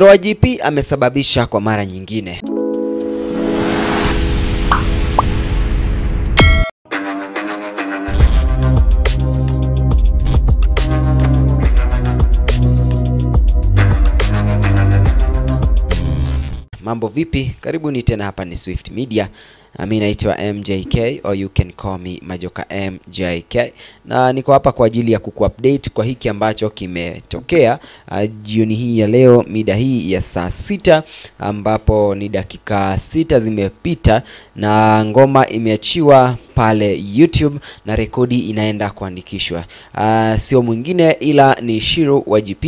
wa GP amesababisha kwa mara nyingine. Mambo vipi? Karibuni tena, hapa ni Swift Media Ah, mi naitwa MJK or you can call me Majoka MJK, na niko hapa kwa ajili ya kukuupdate kwa hiki ambacho kimetokea ah, jioni hii ya leo mida hii ya saa sita, ambapo ni dakika sita zimepita na ngoma imeachiwa pale YouTube na rekodi inaenda kuandikishwa. Uh, sio mwingine ila ni Shiro wa GP,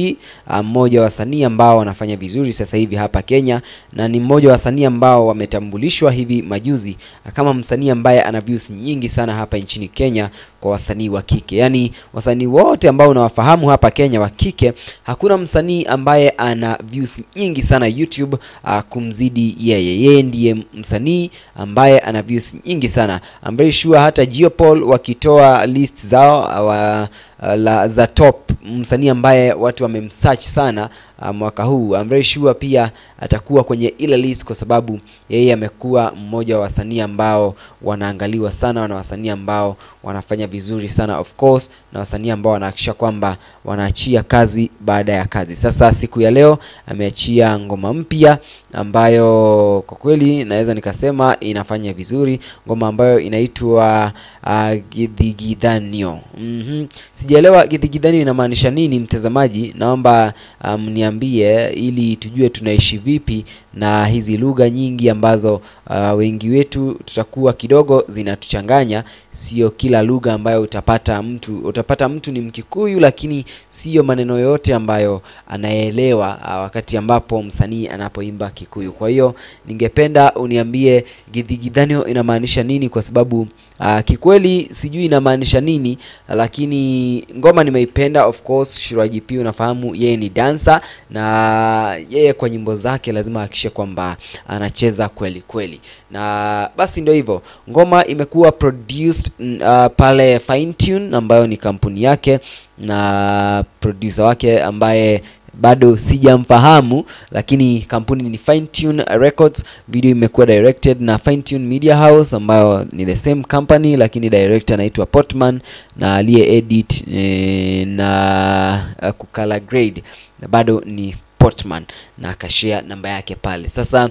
ah, mmoja uh, wa wasanii ambao wanafanya vizuri sasa hivi hapa Kenya na ni mmoja wa wasanii ambao wametambulishwa hivi majuzi uh, kama msanii ambaye ana views nyingi sana hapa nchini Kenya kwa wasanii wa kike. Yaani wasanii wote ambao unawafahamu hapa Kenya wa kike, hakuna msanii ambaye ana views nyingi sana YouTube uh, kumzidi yeye. Yeye ndiye msanii ambaye ana views nyingi sana. I'm very sure hata Geopol wakitoa list zao ah, wa, ah, la, za top msanii ambaye watu wamemsearch sana Uh, mwaka huu. I'm very sure pia atakuwa kwenye ile list kwa sababu yeye amekuwa mmoja wa wasanii ambao wanaangaliwa sana na wasanii ambao wanafanya vizuri sana of course, na wasanii ambao wanahakisha kwamba wanaachia kazi baada ya kazi. Sasa siku ya leo ameachia ngoma mpya ambayo kwa kweli naweza nikasema inafanya vizuri, ngoma ambayo inaitwa uh, ah, Gidhigidhanio. mm -hmm. Sijaelewa Gidhigidhanio inamaanisha nini, mtazamaji, naomba ah, mniambie um, ili tujue tunaishi vipi na hizi lugha nyingi ambazo uh, wengi wetu tutakuwa kidogo zinatuchanganya sio kila lugha ambayo utapata mtu utapata mtu ni Mkikuyu, lakini siyo maneno yote ambayo anaelewa ah, wakati ambapo msanii anapoimba Kikuyu. Kwa hiyo ningependa uniambie gidhigidhanyo inamaanisha nini, kwa sababu uh, kikweli sijui inamaanisha nini, lakini ngoma nimeipenda. Of course Shiraji P unafahamu yeye ni dansa, na yeye kwa nyimbo zake lazima ahakikishe kwamba anacheza kweli kweli, na basi ndio hivyo, ngoma imekuwa produced produced uh, pale Fine Tune ambayo ni kampuni yake na producer wake ambaye bado sijamfahamu, lakini kampuni ni Fine Tune Records. Video imekuwa directed na Fine Tune Media House ambayo ni the same company, lakini director anaitwa Portman na aliye edit e, na uh, kucolor grade bado ni Portman na akashare namba yake pale. Sasa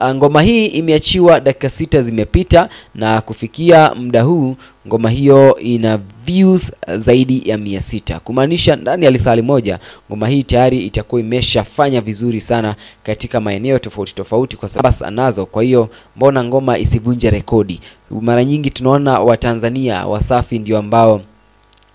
Ah, ngoma hii imeachiwa dakika sita zimepita na kufikia muda huu ngoma hiyo ina views ah, zaidi ya mia sita kumaanisha ndani ya lisali moja ngoma hii tayari itakuwa imeshafanya vizuri sana katika maeneo tofauti tofauti, kwa sababu anazo. Kwa hiyo mbona ngoma isivunje rekodi? Mara nyingi tunaona Watanzania Wasafi ndio ambao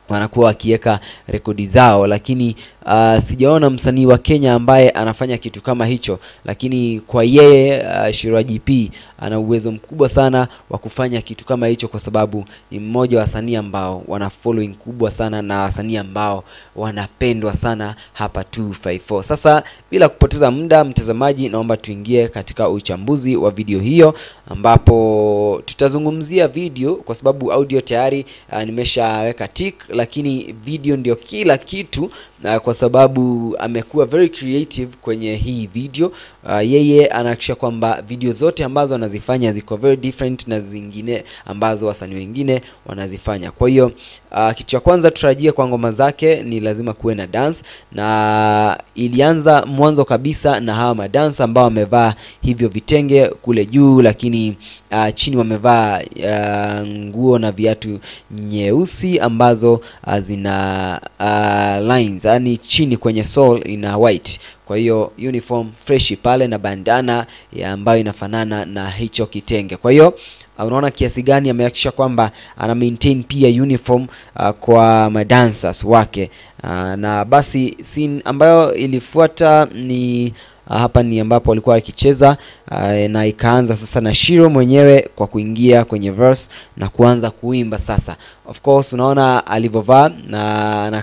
wanakuwa wakiweka rekodi zao, lakini Uh, sijaona msanii wa Kenya ambaye anafanya kitu kama hicho, lakini kwa yeye uh, ah, Shiraji P ana uwezo mkubwa sana wa kufanya kitu kama hicho, kwa sababu ni mmoja wa wasanii ambao wana following kubwa sana na wasanii ambao wanapendwa sana hapa 254. Sasa bila kupoteza muda, mtazamaji, naomba tuingie katika uchambuzi wa video hiyo, ambapo tutazungumzia video kwa sababu audio tayari uh, nimeshaweka tick, lakini video ndio kila kitu uh, kwa kwa sababu amekuwa very creative kwenye hii video. Uh, yeye anahakikisha kwamba video zote ambazo anazifanya ziko very different na zingine ambazo wasanii wengine wanazifanya. Kwa hiyo Uh, kitu cha kwanza tutarajia kwa ngoma zake ni lazima kuwe na dance, na ilianza mwanzo kabisa na hawa madance ambao wamevaa hivyo vitenge kule juu, lakini uh, chini wamevaa uh, nguo na viatu nyeusi ambazo uh, zina uh, lines, yani chini kwenye sole ina white kwa hiyo uniform fresh pale na bandana ya ambayo inafanana na hicho kitenge. Kwa hiyo uh, unaona kiasi gani amehakikisha kwamba ana maintain pia uniform uh, kwa madancers wake uh, na basi scene ambayo ilifuata ni Uh, hapa ni ambapo walikuwa wakicheza uh, na ikaanza sasa na Shiro mwenyewe kwa kuingia kwenye verse na kuanza kuimba sasa. Of course unaona alivyovaa na, na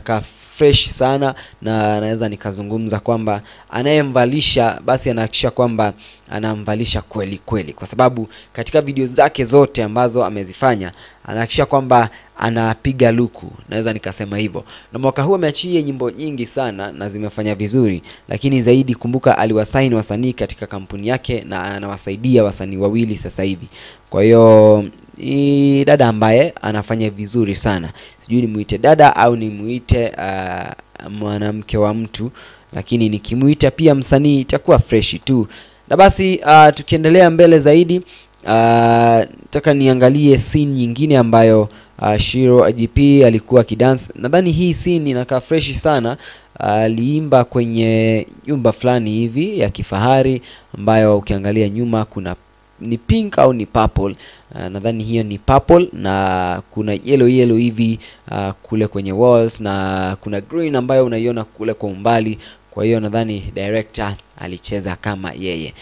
fresh sana, na naweza nikazungumza kwamba anayemvalisha basi anahakikisha kwamba anamvalisha kweli kweli, kwa sababu katika video zake zote ambazo amezifanya anahakikisha kwamba anapiga luku, naweza nikasema hivyo. Na mwaka huu ameachia nyimbo nyingi sana na zimefanya vizuri, lakini zaidi kumbuka, aliwasaini wasanii katika kampuni yake na anawasaidia wasanii wawili sasa hivi. Kwa hiyo ni dada ambaye anafanya vizuri sana, sijui nimuite dada au nimuite uh, mwanamke wa mtu, lakini nikimuita pia msanii itakuwa freshi tu. Na basi uh, tukiendelea mbele zaidi ah, nataka uh, niangalie scene nyingine ambayo uh, Shiro GP alikuwa akidance. Nadhani hii scene inakaa freshi sana. Aliimba uh, kwenye nyumba fulani hivi ya kifahari ambayo ukiangalia nyuma kuna ni pink au ni purple uh, nadhani hiyo ni purple na kuna yellow yellow hivi uh, kule kwenye walls na kuna green ambayo unaiona kule kwa umbali kwa hiyo nadhani director alicheza kama yeye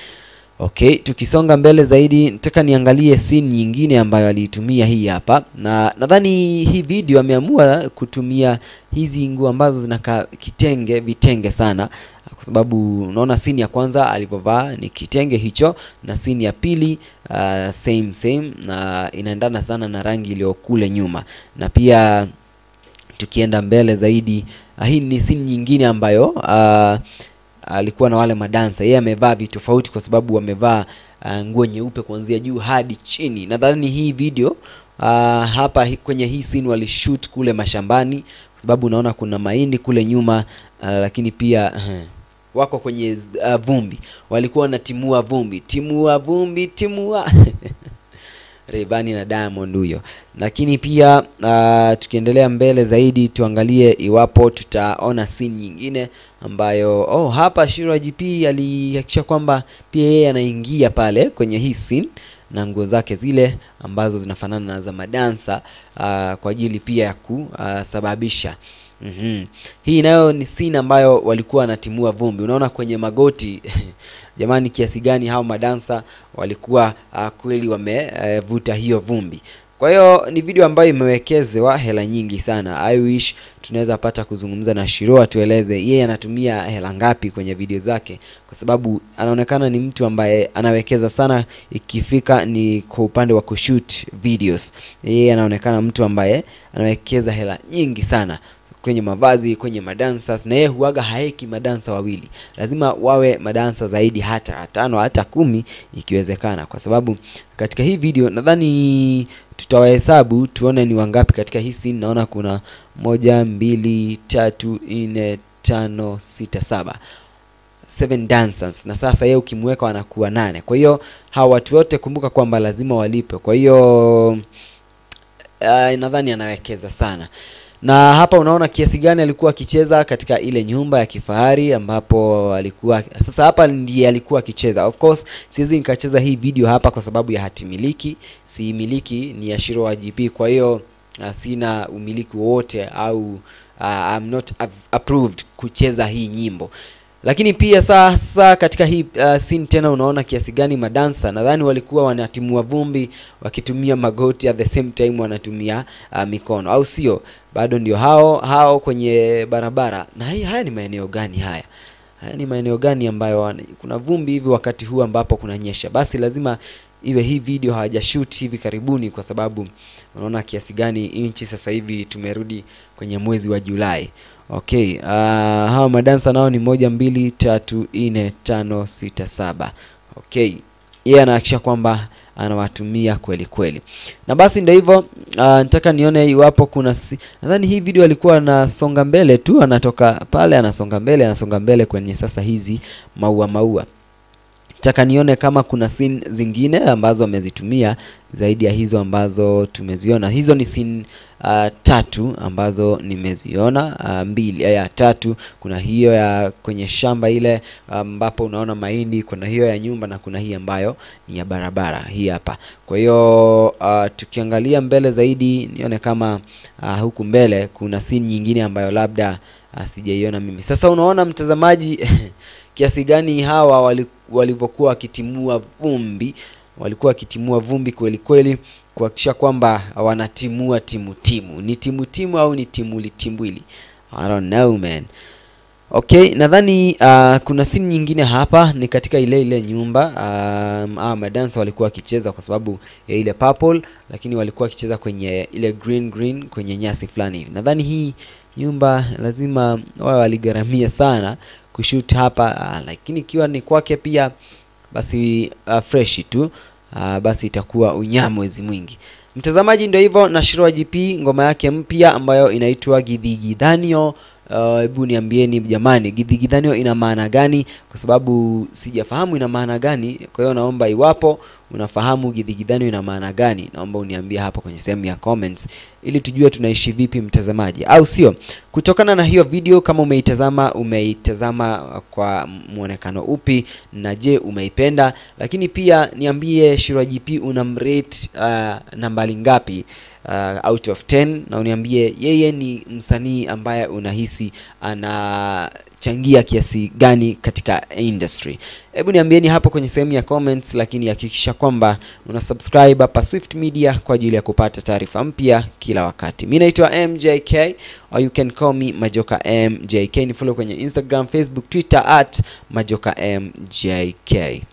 Okay, tukisonga mbele zaidi nataka niangalie scene nyingine ambayo aliitumia hii hapa, na nadhani hii video ameamua kutumia hizi nguo ambazo zinakaa kitenge vitenge sana, kwa sababu unaona scene ya kwanza alipovaa ni kitenge hicho, na scene ya pili uh, same same, na inaendana sana na rangi iliyokule nyuma, na pia tukienda mbele zaidi, uh, hii ni scene nyingine ambayo uh, alikuwa na wale madansa, yeye amevaa vitu tofauti kwa sababu amevaa uh, nguo nyeupe kuanzia juu hadi chini. Nadhani hii video uh, hapa kwenye hii scene walishoot kule mashambani kwa sababu unaona kuna mahindi kule nyuma uh, lakini pia uh, wako kwenye uh, vumbi, walikuwa wanatimua vumbi, timua vumbi, timua Rayvanny na Diamond huyo. Lakini pia uh, tukiendelea mbele zaidi tuangalie iwapo tutaona scene nyingine ambayo oh, hapa Shiro GP alihakikisha kwamba pia yeye anaingia pale kwenye hii scene na nguo zake zile ambazo zinafanana na za madansa uh, kwa ajili pia ya kusababisha uh, Mm -hmm. Hii nayo ni sin ambayo walikuwa wanatimua vumbi. Unaona kwenye magoti jamani, kiasi gani hao madansa walikuwa uh, kweli wamevuta eh, uh, hiyo vumbi. Kwa hiyo ni video ambayo imewekezwa hela nyingi sana. I wish tunaweza pata kuzungumza na Shiro atueleze yeye anatumia hela ngapi kwenye video zake, kwa sababu anaonekana ni mtu ambaye anawekeza sana ikifika ni kwa upande wa kushoot videos. Yeye anaonekana mtu ambaye anawekeza hela nyingi sana kwenye mavazi, kwenye madansa na yeye huaga haeki madansa wawili, lazima wawe madansa zaidi, hata tano hata kumi ikiwezekana, kwa sababu katika hii video nadhani tutawahesabu tuone ni wangapi katika hii scene. Naona kuna moja, mbili, tatu, nne, tano, sita, saba seven dancers na sasa yeye ukimweka wanakuwa nane. Kwa hiyo hawa watu wote kumbuka kwamba lazima walipe. Kwa hiyo uh, nadhani anawekeza sana na hapa unaona kiasi gani alikuwa akicheza katika ile nyumba ya kifahari ambapo alikuwa sasa hapa ndiye alikuwa akicheza of course siwezi nikacheza hii video hapa kwa sababu ya hatimiliki miliki ni ya shiro wa gp kwa hiyo ah, sina umiliki wowote au uh, I'm not approved kucheza hii nyimbo lakini pia sasa katika hii uh, scene tena unaona kiasi gani madansa nadhani walikuwa wanatimua vumbi wakitumia magoti at the same time wanatumia uh, mikono au sio? Bado ndio hao hao kwenye barabara. Na hii, haya ni maeneo gani haya? Haya ni maeneo gani ambayo kuna vumbi hivi wakati huu ambapo kunanyesha? Basi lazima iwe hii video hawajashoot hivi karibuni kwa sababu unaona kiasi gani inchi sasa hivi tumerudi kwenye mwezi wa Julai. Okay, uh, hawa madansa nao ni moja mbili tatu nne tano sita saba. Okay, yeye yeah, anahakikisha kwamba anawatumia kweli kweli. Na basi ndio hivyo, uh, nataka nione iwapo kuna si... nadhani hii video alikuwa anasonga mbele tu, anatoka pale anasonga mbele, anasonga mbele kwenye sasa hizi maua maua. Nataka nione kama kuna sin zingine ambazo amezitumia zaidi ya hizo ambazo tumeziona. Hizo ni sin uh, tatu ambazo nimeziona uh, mbili ya tatu. Kuna hiyo ya kwenye shamba ile ambapo um, unaona mahindi, kuna hiyo ya nyumba na kuna hii ambayo ni ya barabara hii hapa. Kwa hiyo uh, tukiangalia mbele zaidi, nione kama uh, huku mbele kuna sin nyingine ambayo labda uh, sijaiona mimi. Sasa unaona mtazamaji kiasi gani hawa walivyokuwa wakitimua vumbi walikuwa wakitimua vumbi kweli kweli kuhakikisha kwamba wanatimua timu timu ni timu timu au ni timuli I don't know man Okay, nadhani uh, kuna sini nyingine hapa ni katika ile ile nyumba um, ah, madansa walikuwa wakicheza kwa sababu ya ile purple, lakini walikuwa wakicheza kwenye ile green green kwenye nyasi fulani hivi. Nadhani hii nyumba lazima wa waligharamia sana kushoot hapa, ah, lakini ikiwa ni kwake pia basi uh, fresh tu uh, basi itakuwa wezi mwingi. Mtazamaji, ndio hivyo na Shirwa GP ngoma yake mpya ambayo inaitwa Gidhigidhanio. Hebu uh, niambieni jamani, Gidhigidhanio ina maana gani? Kwa sababu sijafahamu ina maana gani, kwa hiyo naomba iwapo unafahamu gidhigidhano ina maana gani? Naomba uniambie hapa kwenye sehemu ya comments ili tujue tunaishi vipi mtazamaji, au sio? Kutokana na hiyo video, kama umeitazama, umeitazama kwa mwonekano upi, na je umeipenda? Lakini pia niambie Shirwa GP unamrate uh, nambari ngapi? uh, out of 10 na uniambie yeye ni msanii ambaye unahisi anachangia kiasi gani katika industry. Hebu niambieni hapo kwenye sehemu ya comments, lakini hakikisha kwamba una subscribe hapa Swift Media kwa ajili ya kupata taarifa mpya kila wakati. Mimi naitwa MJK or you can call me Majoka MJK. Ni follow kwenye Instagram, Facebook, Twitter at Majoka MJK.